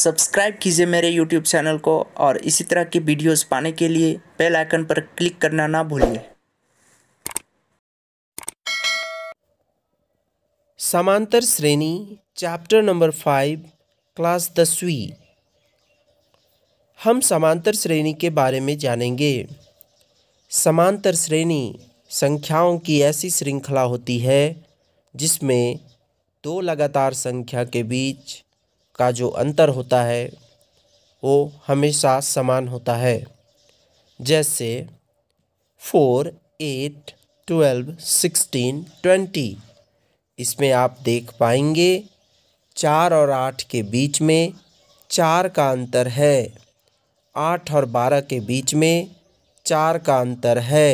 subscribe कीजिए मेरे YouTube channel को और इसी तरह की वीडियोस पाने के लिए बेल आइकन पर क्लिक करना ना भूलिए समांतर श्रेणी चैप्टर नंबर फाइव क्लास दसवीं हम समांतर श्रेणी के बारे में जानेंगे समांतर श्रेणी संख्याओं की ऐसी श्रृंखला होती है जिसमें दो लगातार संख्या के बीच का जो अंतर होता है वो हमेशा समान होता है जैसे four eight twelve sixteen twenty इसमें आप देख पाएंगे चार और आठ के बीच में चार का अंतर है आठ और बारह के बीच में चार का अंतर है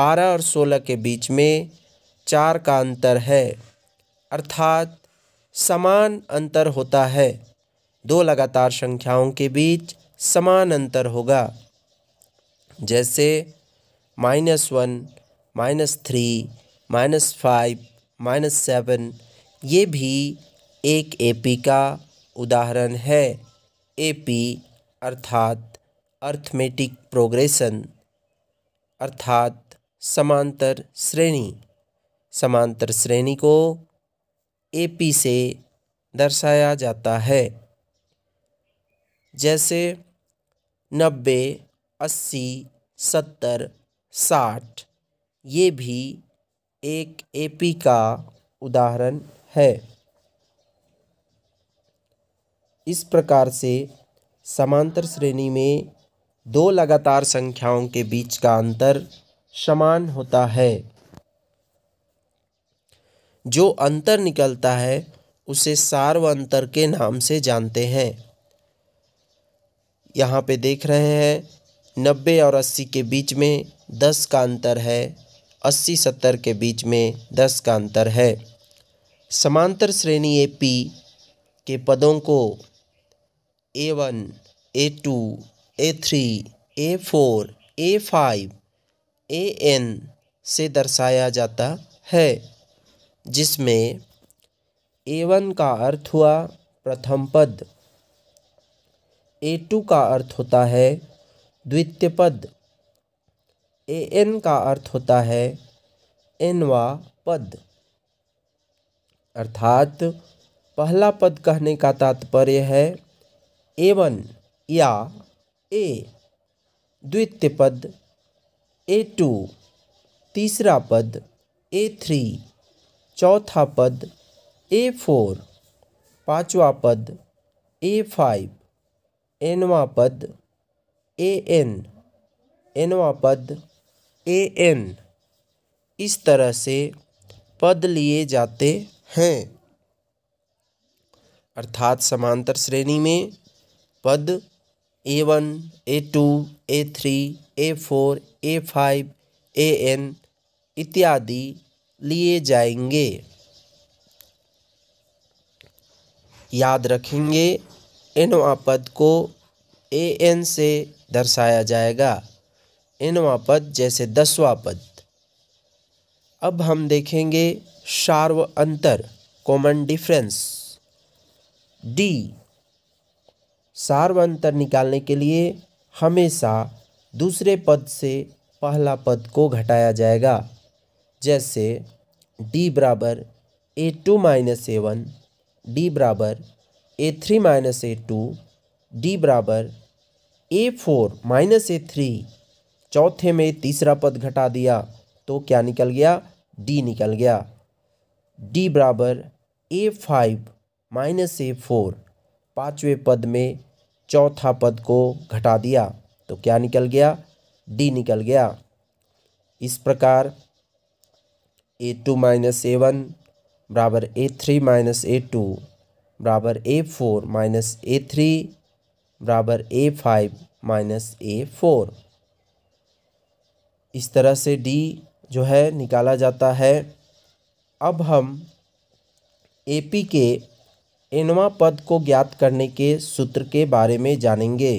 बारह और सोलह के बीच में चार का अंतर है अर्थात समान अंतर होता है दो लगातार संख्याओं के बीच समान अंतर होगा जैसे minus one minus three minus five minus seven ये भी एक एपी का उदाहरण है एपी अर्थात अर्थमेटिक प्रोग्रेशन अर्थात समांतर श्रेणी समांतर श्रेणी को ए पी से दर्शाया जाता है जैसे नब्बे अस्सी सत्तर साठ ये भी एक ए पी का उदाहरण है इस प्रकार से समांतर श्रेणी में दो लगातार संख्याओं के बीच का अंतर समान होता है जो अंतर निकलता है उसे सार्व अंतर के नाम से जानते हैं यहाँ पे देख रहे हैं नब्बे और अस्सी के बीच में दस का अंतर है अस्सी सत्तर के बीच में दस का अंतर है समांतर श्रेणी ए पी के पदों को A one A two A three A four A five A N से दर्शाया जाता है जिसमें ए वन का अर्थ हुआ प्रथम पद ए टू का अर्थ होता है द्वितीय पद ए एन का अर्थ होता है एनवा पद अर्थात पहला पद कहने का तात्पर्य है ए वन या ए द्वितीय पद ए टू तीसरा पद ए थ्री चौथा पद ए फोर पाँचवा पद ए फाइव एनवा पद ए एन एनवा पद ए एन इस तरह से पद लिए जाते हैं अर्थात समांतर श्रेणी में पद A one A two A three A four A five A N इत्यादि लिए जाएंगे याद रखेंगे इनवा पद को ए एन से दर्शाया जाएगा इनवा पद जैसे दसवा पद अब हम देखेंगे सार्व अंतर कॉमन डिफरेंस डी सार्व अंतर निकालने के लिए हमेशा दूसरे पद से पहला पद को घटाया जाएगा जैसे डी बराबर A two minus A one D बराबर A three minus A two D बराबर A four minus A three चौथे में तीसरा पद घटा दिया तो क्या निकल गया डी निकल गया डी बराबर A five minus A four पाँचवें पद में चौथा पद को घटा दिया तो क्या निकल गया डी निकल गया इस प्रकार A two minus A one बराबर A three minus A two बराबर A four minus A three बराबर A five minus A four इस तरह से डी जो है निकाला जाता है अब हम ए पी के एनवा पद को ज्ञात करने के सूत्र के बारे में जानेंगे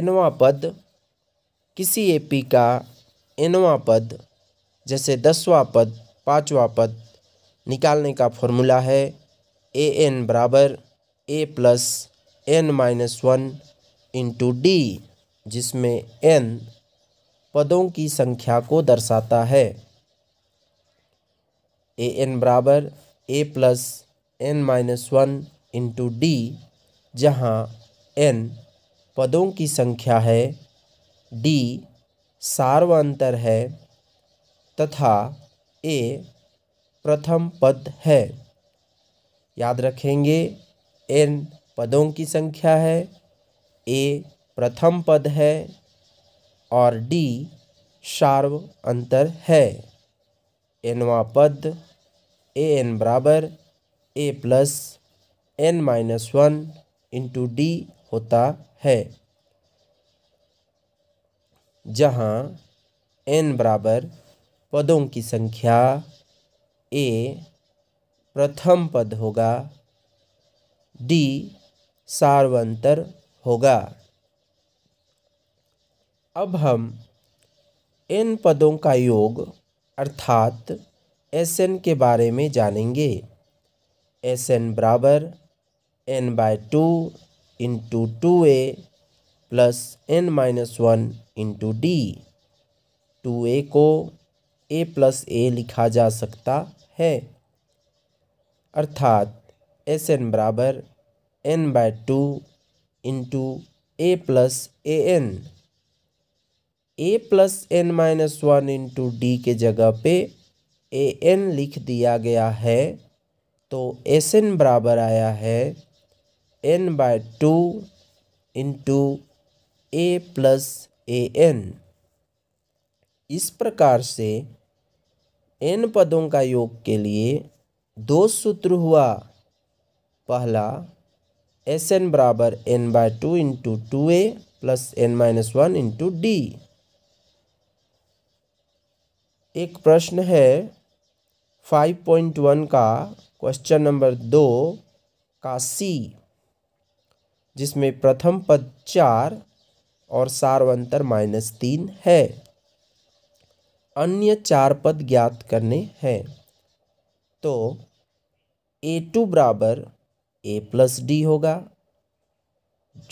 एनवा पद किसी ए पी का एनवा पद जैसे दसवां पद पाँचवा पद निकालने का फॉर्मूला है ए एन बराबर A plus N minus one into D जिसमें एन पदों की संख्या को दर्शाता है ए एन बराबर A plus N minus one into D जहाँ एन पदों की संख्या है डी सार्व अंतर है तथा ए प्रथम पद है याद रखेंगे एन पदों की संख्या है ए प्रथम पद है और डी शार्व अंतर है एनवा पद ए एन बराबर A plus N minus one into D होता है जहाँ एन बराबर पदों की संख्या ए प्रथम पद होगा डी सार्वंतर होगा अब हम इन पदों का योग अर्थात एस एन के बारे में जानेंगे एस एन बराबर N by two into two A plus N minus one into D two A को ए प्लस ए लिखा जा सकता है अर्थात एस एन बराबर N by two into A plus A N A plus N minus one into D के जगह पे ए एन लिख दिया गया है तो एस एन बराबर आया है N by two into A plus A N इस प्रकार से इन पदों का योग के लिए दो सूत्र हुआ पहला एस एन बराबर N by two into two A plus N minus one into D एक प्रश्न है फाइव पॉइंट वन का क्वेश्चन नंबर दो का सी जिसमें प्रथम पद चार और सार्वंतर माइनस तीन है अन्य चार पद ज्ञात करने हैं तो ए टू बराबर ए प्लस डी होगा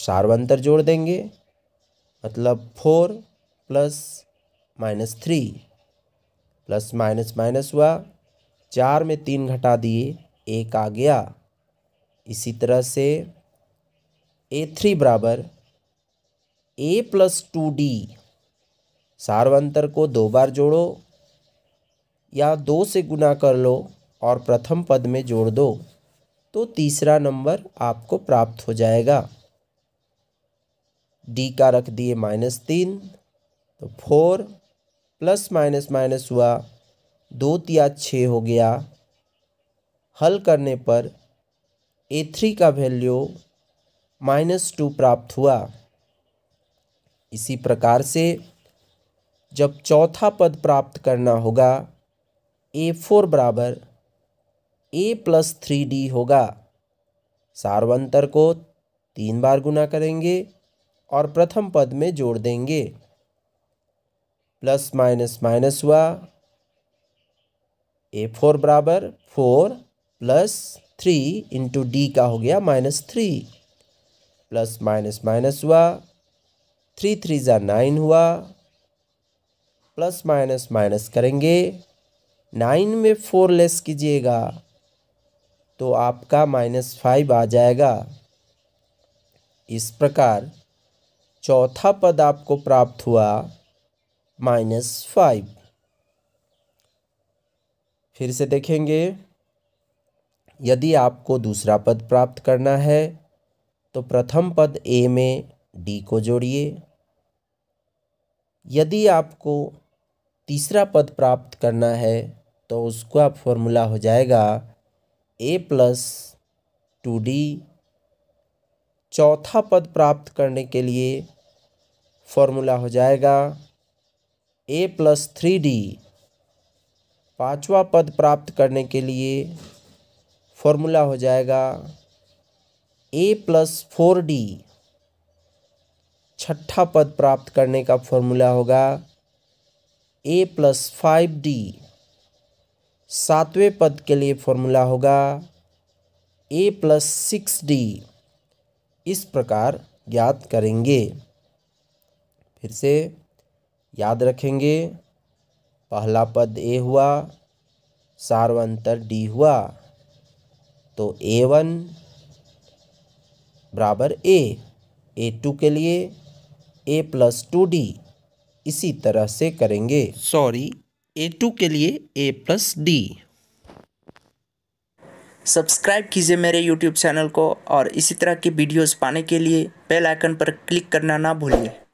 सार्वंतर जोड़ देंगे मतलब four plus minus three plus minus minus हुआ चार में तीन घटा दिए एक आ गया इसी तरह से ए थ्री बराबर ए प्लस टू डी सार्वंतर को दो बार जोड़ो या दो से गुना कर लो और प्रथम पद में जोड़ दो तो तीसरा नंबर आपको प्राप्त हो जाएगा डी का रख दिए माइनस तीन तो फोर प्लस माइनस माइनस हुआ दो तिया छः हो गया हल करने पर ए थ्री का वैल्यू माइनस टू प्राप्त हुआ इसी प्रकार से जब चौथा पद प्राप्त करना होगा ए फोर बराबर ए प्लस थ्री डी होगा सार्वंतर को तीन बार गुना करेंगे और प्रथम पद में जोड़ देंगे प्लस माइनस माइनस हुआ ए फोर बराबर four plus three into D का हो गया minus three plus minus minus हुआ थ्री थ्री ज़ा नाइन हुआ प्लस माइनस माइनस करेंगे नाइन में फोर लेस कीजिएगा तो आपका माइनस फाइव आ जाएगा इस प्रकार चौथा पद आपको प्राप्त हुआ माइनस फाइव फिर से देखेंगे यदि आपको दूसरा पद प्राप्त करना है तो प्रथम पद ए में डी को जोड़िए यदि आपको तीसरा पद प्राप्त करना है तो उसका फॉर्मूला हो जाएगा ए प्लस टू डी चौथा पद प्राप्त करने के लिए फॉर्मूला हो जाएगा ए प्लस थ्री डी पाँचवा पद प्राप्त करने के लिए फॉर्मूला हो जाएगा ए प्लस फोर डी छठा पद प्राप्त करने का फॉर्मूला होगा ए प्लस फाइव डी सातवें पद के लिए फॉर्मूला होगा ए प्लस सिक्स डी इस प्रकार ज्ञात करेंगे फिर से याद रखेंगे पहला पद ए हुआ सार्वंतर डी हुआ तो ए वन बराबर ए ए टू के लिए ए प्लस टू डी इसी तरह से करेंगे सॉरी ए टू के लिए ए प्लस डी सब्सक्राइब कीजिए मेरे YouTube चैनल को और इसी तरह की वीडियोस पाने के लिए बेल आइकन पर क्लिक करना ना भूलिए